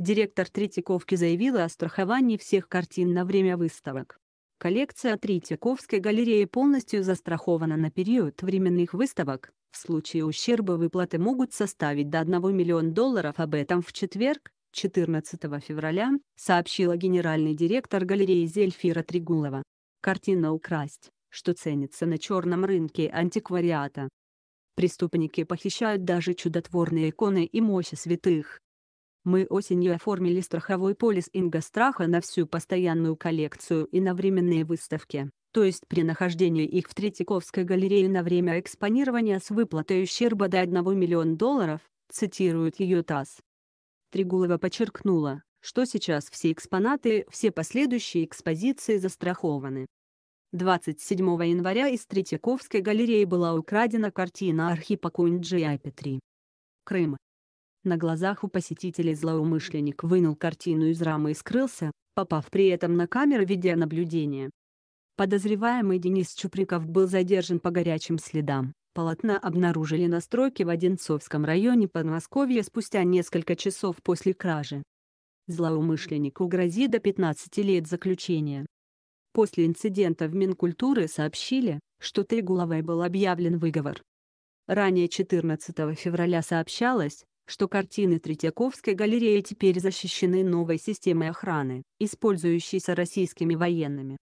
Директор Третьяковки заявила о страховании всех картин на время выставок. Коллекция Третьяковской галереи полностью застрахована на период временных выставок. В случае ущерба выплаты могут составить до 1 миллиона долларов. Об этом в четверг, 14 февраля, сообщила генеральный директор галереи Зельфира Тригулова. Картина «Украсть», что ценится на черном рынке антиквариата. Преступники похищают даже чудотворные иконы и мощи святых. Мы осенью оформили страховой полис Ингостраха на всю постоянную коллекцию и на временные выставки, то есть при нахождении их в Третьяковской галерее на время экспонирования с выплатой ущерба до 1 миллиона долларов, цитирует ее ТАСС. Трегулова подчеркнула, что сейчас все экспонаты и все последующие экспозиции застрахованы. 27 января из Третьяковской галереи была украдена картина Архипа Куинджи Апетри. Крым. На глазах у посетителей злоумышленник вынул картину из рамы и скрылся, попав при этом на камеры видеонаблюдения. Подозреваемый Денис Чуприков был задержан по горячим следам. Полотна обнаружили на стройке в Одинцовском районе Подмосковья спустя несколько часов после кражи. Злоумышленнику грозит до 15 лет заключения. После инцидента в Минкультуры сообщили, что тригуловой был объявлен выговор. Ранее 14 февраля сообщалось, что картины Третьяковской галереи теперь защищены новой системой охраны, использующейся российскими военными.